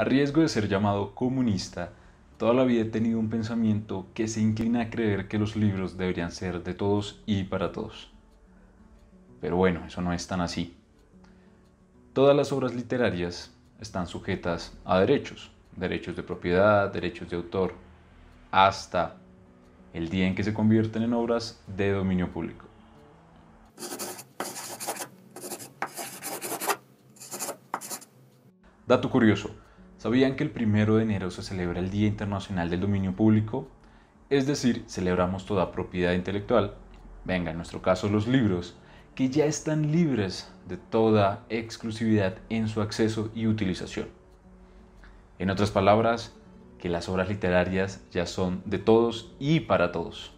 A riesgo de ser llamado comunista, toda la vida he tenido un pensamiento que se inclina a creer que los libros deberían ser de todos y para todos. Pero bueno, eso no es tan así. Todas las obras literarias están sujetas a derechos, derechos de propiedad, derechos de autor, hasta el día en que se convierten en obras de dominio público. Dato curioso, ¿Sabían que el primero de enero se celebra el Día Internacional del Dominio Público? Es decir, celebramos toda propiedad intelectual, venga, en nuestro caso los libros, que ya están libres de toda exclusividad en su acceso y utilización. En otras palabras, que las obras literarias ya son de todos y para todos.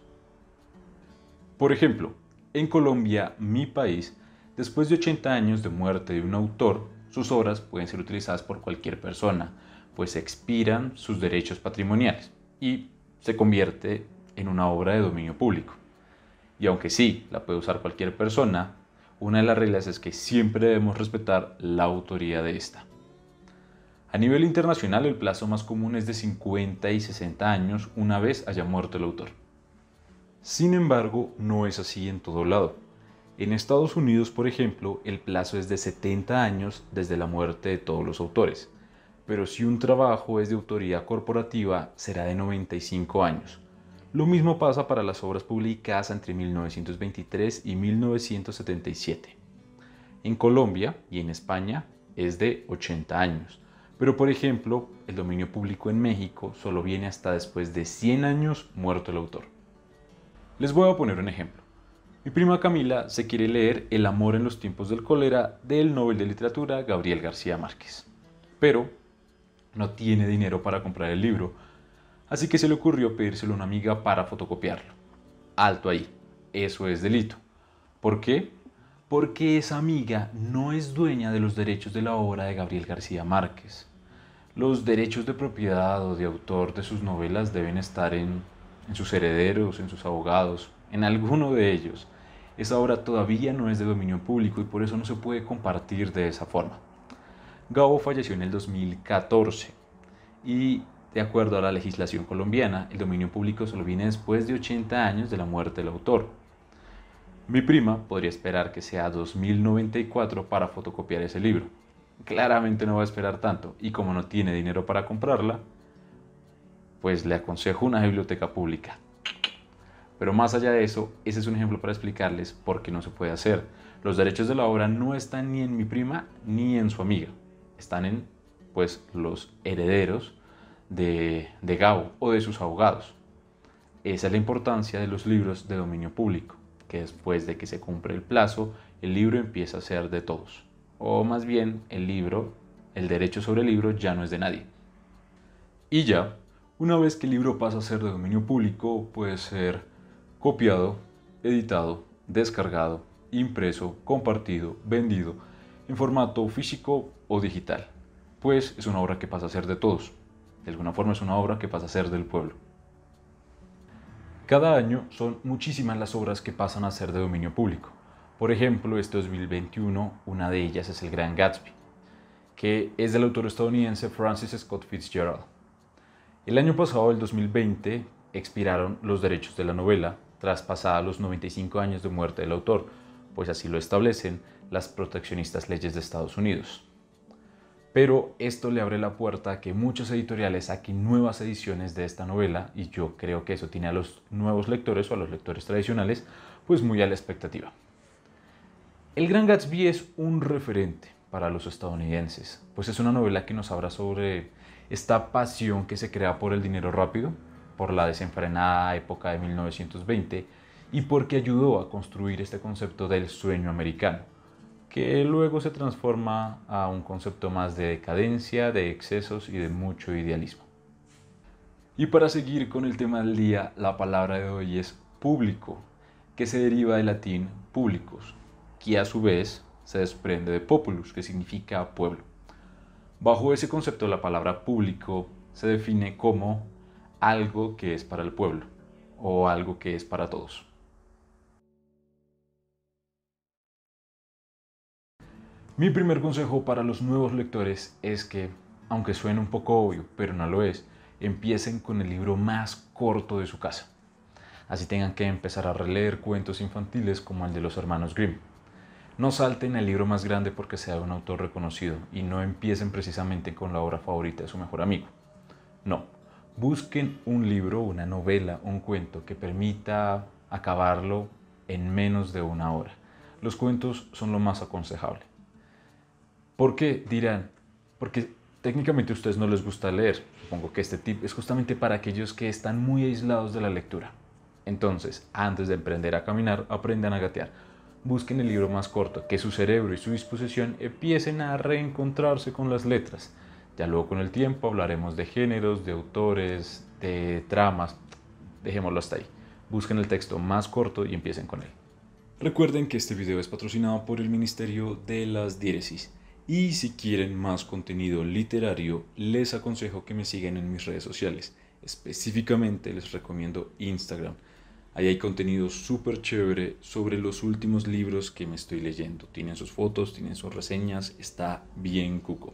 Por ejemplo, en Colombia, mi país, después de 80 años de muerte de un autor, sus obras pueden ser utilizadas por cualquier persona, pues expiran sus derechos patrimoniales y se convierte en una obra de dominio público. Y aunque sí, la puede usar cualquier persona, una de las reglas es que siempre debemos respetar la autoría de esta. A nivel internacional, el plazo más común es de 50 y 60 años una vez haya muerto el autor. Sin embargo, no es así en todo lado. En Estados Unidos, por ejemplo, el plazo es de 70 años desde la muerte de todos los autores, pero si un trabajo es de autoría corporativa será de 95 años. Lo mismo pasa para las obras publicadas entre 1923 y 1977. En Colombia y en España es de 80 años, pero por ejemplo, el dominio público en México solo viene hasta después de 100 años muerto el autor. Les voy a poner un ejemplo. Mi prima Camila se quiere leer El amor en los tiempos del cólera del Nobel de Literatura Gabriel García Márquez, pero no tiene dinero para comprar el libro, así que se le ocurrió pedírselo a una amiga para fotocopiarlo. Alto ahí, eso es delito. ¿Por qué? Porque esa amiga no es dueña de los derechos de la obra de Gabriel García Márquez. Los derechos de propiedad o de autor de sus novelas deben estar en, en sus herederos, en sus abogados, en alguno de ellos, esa obra todavía no es de dominio público y por eso no se puede compartir de esa forma. Gabo falleció en el 2014 y de acuerdo a la legislación colombiana, el dominio público solo viene después de 80 años de la muerte del autor. Mi prima podría esperar que sea 2094 para fotocopiar ese libro. Claramente no va a esperar tanto y como no tiene dinero para comprarla, pues le aconsejo una biblioteca pública. Pero más allá de eso, ese es un ejemplo para explicarles por qué no se puede hacer. Los derechos de la obra no están ni en mi prima ni en su amiga. Están en pues los herederos de, de o de sus abogados. Esa es la importancia de los libros de dominio público, que después de que se cumple el plazo, el libro empieza a ser de todos. O más bien, el libro, el derecho sobre el libro ya no es de nadie. Y ya, una vez que el libro pasa a ser de dominio público, puede ser copiado, editado, descargado, impreso, compartido, vendido, en formato físico o digital. Pues es una obra que pasa a ser de todos. De alguna forma es una obra que pasa a ser del pueblo. Cada año son muchísimas las obras que pasan a ser de dominio público. Por ejemplo, este 2021 una de ellas es El Gran Gatsby, que es del autor estadounidense Francis Scott Fitzgerald. El año pasado, el 2020, expiraron los derechos de la novela traspasados los 95 años de muerte del autor, pues así lo establecen las proteccionistas leyes de Estados Unidos. Pero esto le abre la puerta a que muchos editoriales saquen nuevas ediciones de esta novela y yo creo que eso tiene a los nuevos lectores o a los lectores tradicionales pues muy a la expectativa. El Gran Gatsby es un referente para los estadounidenses, pues es una novela que nos habla sobre esta pasión que se crea por el dinero rápido, por la desenfrenada época de 1920 y porque ayudó a construir este concepto del sueño americano, que luego se transforma a un concepto más de decadencia, de excesos y de mucho idealismo. Y para seguir con el tema del día, la palabra de hoy es público, que se deriva del latín publicus, que a su vez se desprende de populus, que significa pueblo. Bajo ese concepto la palabra público se define como algo que es para el pueblo o algo que es para todos. Mi primer consejo para los nuevos lectores es que, aunque suene un poco obvio, pero no lo es, empiecen con el libro más corto de su casa. Así tengan que empezar a releer cuentos infantiles como el de los hermanos Grimm. No salten el libro más grande porque sea de un autor reconocido y no empiecen precisamente con la obra favorita de su mejor amigo. No, busquen un libro, una novela, un cuento que permita acabarlo en menos de una hora. Los cuentos son lo más aconsejable. ¿Por qué? Dirán, porque técnicamente a ustedes no les gusta leer. Supongo que este tip es justamente para aquellos que están muy aislados de la lectura. Entonces, antes de emprender a caminar, aprendan a gatear. Busquen el libro más corto, que su cerebro y su disposición empiecen a reencontrarse con las letras. Ya luego con el tiempo hablaremos de géneros, de autores, de tramas. Dejémoslo hasta ahí. Busquen el texto más corto y empiecen con él. Recuerden que este video es patrocinado por el Ministerio de las Diéresis. Y si quieren más contenido literario, les aconsejo que me sigan en mis redes sociales. Específicamente les recomiendo Instagram. Ahí hay contenido súper chévere sobre los últimos libros que me estoy leyendo. Tienen sus fotos, tienen sus reseñas, está bien cuco.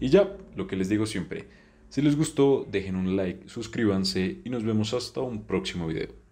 Y ya, lo que les digo siempre, si les gustó dejen un like, suscríbanse y nos vemos hasta un próximo video.